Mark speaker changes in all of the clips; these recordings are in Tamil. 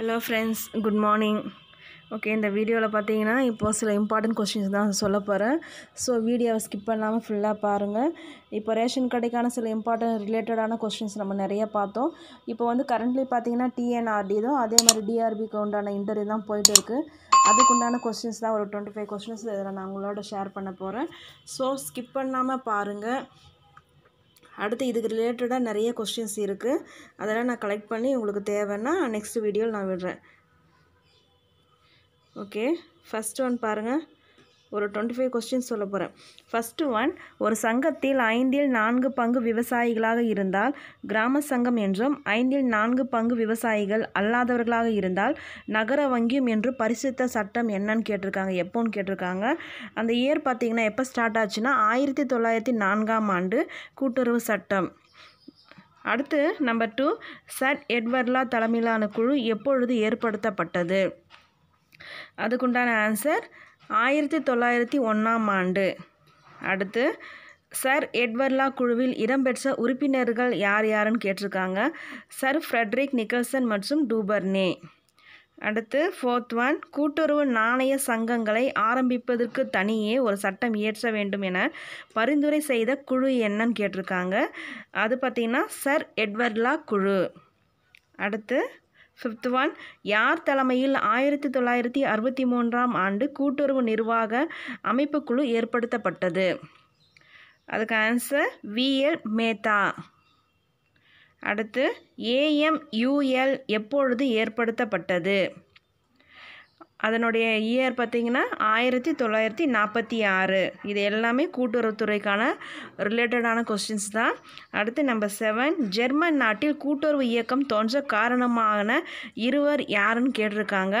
Speaker 1: hello friends good morning okay இந்த வீடியோவில் பார்த்தீங்கன்னா இப்போ சில இம்பார்ட்டன்ட் கொஷின்ஸ் தான் சொல்ல போகிறேன் ஸோ வீடியோவை ஸ்கிப் பண்ணாமல் ஃபுல்லாக பாருங்கள் இப்போ ரேஷன் கடைக்கான சில இம்பார்ட்டன்ட் ரிலேட்டடான கொஷின்ஸ் நம்ம நிறைய பார்த்தோம் இப்போ வந்து கரண்ட்லி பார்த்தீங்கன்னா டிஎன்ஆர்டி தான் அதே மாதிரி டிஆர்பிக்கு உண்டான இன்டர்வியூ தான் போயிட்டு இருக்குது அதுக்குண்டான கொஷின்ஸ் தான் ஒரு டுவெண்ட்டி ஃபைவ் கொஸ்டின்ஸ் இதில் நான் உங்களோட ஷேர் பண்ண போகிறேன் ஸோ ஸ்கிப் பண்ணாமல் பாருங்கள் அடுத்து இதுக்கு ரிலேட்டடாக நிறைய கொஸ்டின்ஸ் இருக்குது அதெல்லாம் நான் கலெக்ட் பண்ணி உங்களுக்கு தேவைன்னா நெக்ஸ்ட் வீடியோவில் நான் விடுறேன் ஓகே ஃபஸ்ட் ஒன் பாருங்கள் ஒரு டுவெண்ட்டி ஃபைவ் கொஸ்டின்ஸ் சொல்ல போகிறேன் ஃபஸ்ட்டு ஒன் ஒரு சங்கத்தில் ஐந்தில் நான்கு பங்கு விவசாயிகளாக இருந்தால் கிராம சங்கம் என்றும் ஐந்தில் நான்கு பங்கு விவசாயிகள் அல்லாதவர்களாக இருந்தால் நகர வங்கியும் என்று பரிசுத்த சட்டம் என்னன்னு கேட்டிருக்காங்க எப்போன்னு கேட்டிருக்காங்க அந்த இயர் பார்த்திங்கன்னா எப்போ ஸ்டார்ட் ஆச்சுன்னா ஆயிரத்தி தொள்ளாயிரத்தி நான்காம் ஆண்டு கூட்டுறவு சட்டம் அடுத்து நம்பர் டூ சர் எட்வர்லா தலைமையிலான குழு எப்பொழுது ஏற்படுத்தப்பட்டது அதுக்குண்டான ஆன்சர் ஆயிரத்தி தொள்ளாயிரத்தி ஒன்றாம் ஆண்டு அடுத்து சர் எட்வர்லா குழுவில் இடம்பெற்ற உறுப்பினர்கள் யார் யாருன்னு கேட்டிருக்காங்க சர் ஃப்ரெட்ரிக் நிக்கல்சன் மற்றும் டூபர்னே அடுத்து ஃபோர்த் ஒன் கூட்டுறவு நாணய சங்கங்களை ஆரம்பிப்பதற்கு தனியே ஒரு சட்டம் இயற்ற வேண்டும் என பரிந்துரை செய்த குழு என்னன்னு கேட்டிருக்காங்க அது பார்த்திங்கன்னா சர் எட்வர்லா குழு அடுத்து ஃபிஃப்த் ஒன் யார் தலைமையில் ஆயிரத்தி தொள்ளாயிரத்தி அறுபத்தி மூன்றாம் ஆண்டு கூட்டுறவு நிர்வாக அமைப்புக்குழு ஏற்படுத்தப்பட்டது அதுக்கு ஆன்சர் விஎல் மேத்தா அடுத்து ஏஎம்யூஎல் எப்பொழுது ஏற்படுத்தப்பட்டது அதனுடைய இயர் பார்த்திங்கன்னா ஆயிரத்தி தொள்ளாயிரத்தி நாற்பத்தி ஆறு இது எல்லாமே கூட்டுறவுத்துறைக்கான ரிலேட்டடான கொஸ்டின்ஸ் தான் அடுத்து நம்பர் செவன் ஜெர்மன் நாட்டில் கூட்டுறவு இயக்கம் தோன்ற காரணமான இருவர் யாருன்னு கேட்டிருக்காங்க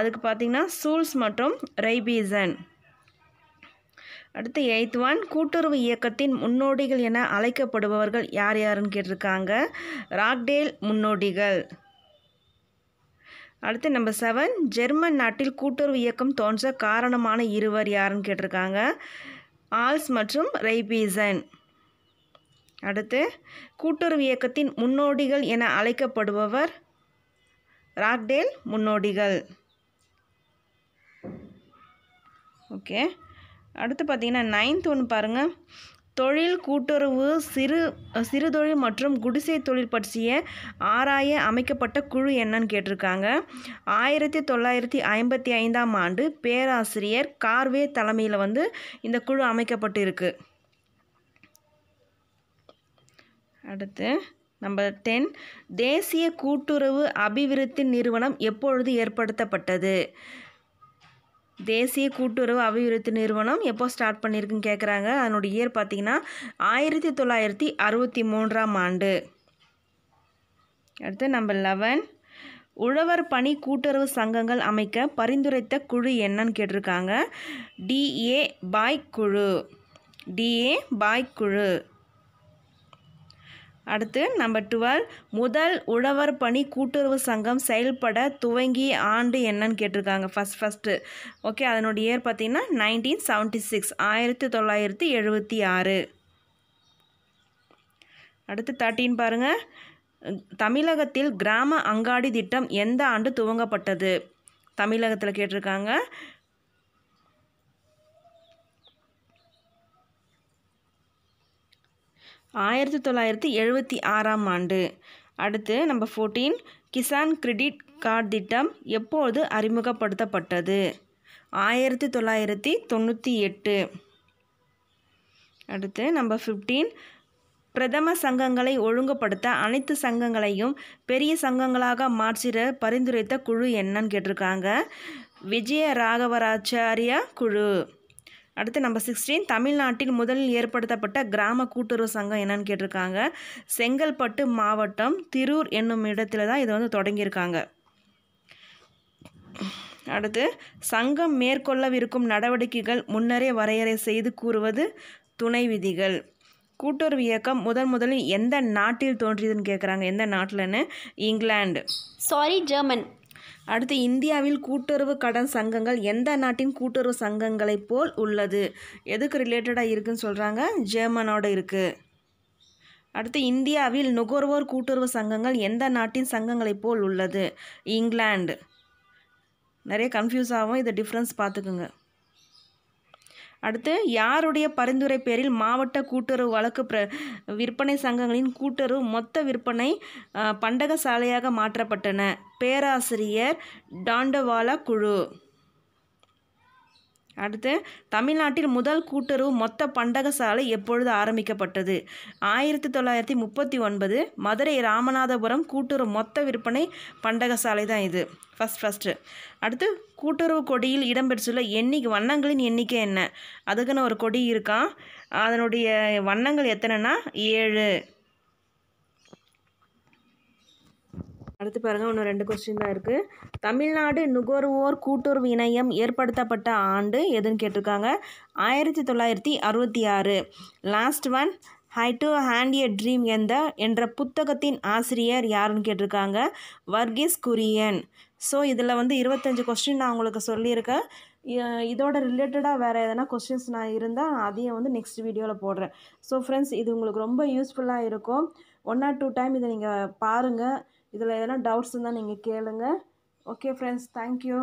Speaker 1: அதுக்கு பார்த்திங்கன்னா சூல்ஸ் மற்றும் ரைபீசன் அடுத்து எயித் ஒன் கூட்டுறவு இயக்கத்தின் முன்னோடிகள் என அழைக்கப்படுபவர்கள் யார் யாருன்னு கேட்டிருக்காங்க ராக்டேல் முன்னோடிகள் அடுத்து நம்பர் செவன் ஜெர்மன் நாட்டில் கூட்டுறவு இயக்கம் தோன்ற காரணமான இருவர் யாருன்னு கேட்டிருக்காங்க ஆல்ஸ் மற்றும் ரைபீசன் அடுத்து கூட்டுறவு இயக்கத்தின் முன்னோடிகள் என அழைக்கப்படுபவர் ராக்டேல் முன்னோடிகள் ஓகே அடுத்து பார்த்தீங்கன்னா நைன்த் ஒன்று பாருங்கள் தொழில் கூட்டுறவு சிறு சிறுதொழில் மற்றும் குடிசை தொழில் பற்றிய ஆராய அமைக்கப்பட்ட குழு என்னன்னு கேட்டிருக்காங்க ஆயிரத்தி தொள்ளாயிரத்தி ஐம்பத்தி ஐந்தாம் ஆண்டு பேராசிரியர் கார்வே தலைமையில் வந்து இந்த குழு அமைக்கப்பட்டு இருக்குது அடுத்து நம்பர் டென் தேசிய கூட்டுறவு அபிவிருத்தி நிறுவனம் எப்பொழுது ஏற்படுத்தப்பட்டது தேசிய கூட்டுறவு அபிவிருத்தி நிறுவனம் எப்போ ஸ்டார்ட் பண்ணியிருக்குன்னு கேட்குறாங்க அதனுடைய இயர் பார்த்திங்கன்னா ஆயிரத்தி தொள்ளாயிரத்தி அறுபத்தி மூன்றாம் ஆண்டு அடுத்து நம்பர் லெவன் உழவர் பணி கூட்டுறவு சங்கங்கள் அமைக்க பரிந்துரைத்த குழு என்னன்னு கேட்டிருக்காங்க டிஏ பாய் குழு டிஏ பாய் குழு அடுத்து நம்பர் டுவெல் முதல் உழவர் பணி கூட்டுறவு சங்கம் செயல்பட துவங்கி ஆண்டு என்னன்னு கேட்டிருக்காங்க ஃபஸ்ட் ஃபஸ்ட்டு ஓகே அதனுடைய இயர் பார்த்திங்கன்னா நைன்டீன் செவன்ட்டி சிக்ஸ் ஆயிரத்தி தொள்ளாயிரத்தி எழுபத்தி ஆறு அடுத்து தேர்ட்டின் பாருங்கள் தமிழகத்தில் கிராம அங்காடி திட்டம் எந்த ஆண்டு துவங்கப்பட்டது தமிழகத்தில் கேட்டிருக்காங்க ஆயிரத்தி தொள்ளாயிரத்தி எழுபத்தி ஆறாம் ஆண்டு அடுத்து number fourteen Kisan credit card திட்டம் எப்போது அறிமுகப்படுத்தப்பட்டது ஆயிரத்தி தொள்ளாயிரத்தி தொண்ணூற்றி எட்டு அடுத்து நம்பர் ஃபிஃப்டீன் பிரதம சங்கங்களை ஒழுங்குபடுத்த அனைத்து சங்கங்களையும் பெரிய சங்கங்களாக மாற்றிட பரிந்துரைத்த குழு என்னன்னு கேட்டிருக்காங்க விஜய ராகவராச்சாரியா குழு அடுத்து நம்பர் சிக்ஸ்டீன் தமிழ்நாட்டில் முதலில் ஏற்படுத்தப்பட்ட கிராம கூட்டுறவு சங்கம் என்னன்னு கேட்டிருக்காங்க செங்கல்பட்டு மாவட்டம் திருர் என்னும் இடத்துல தான் இதை வந்து தொடங்கியிருக்காங்க அடுத்து சங்கம் மேற்கொள்ளவிருக்கும் நடவடிக்கைகள் முன்னரே வரையறை செய்து கூறுவது துணை விதிகள் கூட்டுறவு இயக்கம் முதன் முதலில் எந்த நாட்டில் தோன்றியதுன்னு கேட்குறாங்க எந்த நாட்டில்னு இங்கிலாந்து சாரி ஜெர்மன் அடுத்து இந்தியாவில் கூட்டுறவு கடன் சங்கங்கள் எந்த நாட்டின் கூட்டுறவு சங்கங்களைப் போல் உள்ளது எதுக்கு ரிலேட்டடாக இருக்குதுன்னு சொல்கிறாங்க ஜெர்மனோட இருக்குது அடுத்து இந்தியாவில் நுகர்வோர் கூட்டுறவு சங்கங்கள் எந்த நாட்டின் சங்கங்களைப் போல் உள்ளது இங்கிலாந்து நிறைய கன்ஃபியூஸ் ஆகும் இதை டிஃப்ரென்ஸ் பார்த்துக்குங்க அடுத்து யாருடைய பரிந்துரை பேரில் மாவட்ட கூட்டுறவு வழக்கு பிர விற்பனை சங்கங்களின் கூட்டுறவு மொத்த விற்பனை பண்டக சாலையாக மாற்றப்பட்டன பேராசிரியர் டாண்டவாலா குழு அடுத்து தமிழ்நாட்டில் முதல் கூட்டுறவு மொத்த பண்டக சாலை எப்பொழுது ஆரம்பிக்கப்பட்டது ஆயிரத்தி தொள்ளாயிரத்தி முப்பத்தி ஒன்பது மதுரை ராமநாதபுரம் கூட்டுறவு மொத்த விற்பனை பண்டக சாலை தான் இது ஃபஸ்ட் ஃபஸ்ட்டு அடுத்து கூட்டுறவு கொடியில் இடம்பெற்றுள்ள எண்ணிக்கை வண்ணங்களின் எண்ணிக்கை என்ன அதுக்குன்னு ஒரு கொடி இருக்கான் அதனுடைய வண்ணங்கள் எத்தனைன்னா ஏழு அடுத்து பாருங்க இன்னும் ரெண்டு கொஸ்டின் தான் இருக்குது தமிழ்நாடு நுகர்வோர் கூட்டுறவு இணையம் ஏற்படுத்தப்பட்ட ஆண்டு எதுன்னு கேட்டிருக்காங்க ஆயிரத்தி தொள்ளாயிரத்தி அறுபத்தி ஆறு last one high to hand a dream எந்த என்ற புத்தகத்தின் ஆசிரியர் யாருன்னு கேட்டிருக்காங்க வர்கீஸ் குரியன் ஸோ இதில் வந்து இருபத்தஞ்சு கொஸ்டின் நான் உங்களுக்கு சொல்லியிருக்கேன் இதோட ரிலேட்டடாக வேறு எதனா கொஸ்டின்ஸ் நான் இருந்தால் அதையும் வந்து நெக்ஸ்ட் வீடியோவில் போடுறேன் ஸோ ஃப்ரெண்ட்ஸ் இது உங்களுக்கு ரொம்ப யூஸ்ஃபுல்லாக இருக்கும் ஒன் ஆர் டூ டைம் இதை நீங்கள் பாருங்கள் இதில் எதனா டவுட்ஸ் இருந்தால் நீங்கள் கேளுங்கள் ஓகே ஃப்ரெண்ட்ஸ் தேங்க்யூ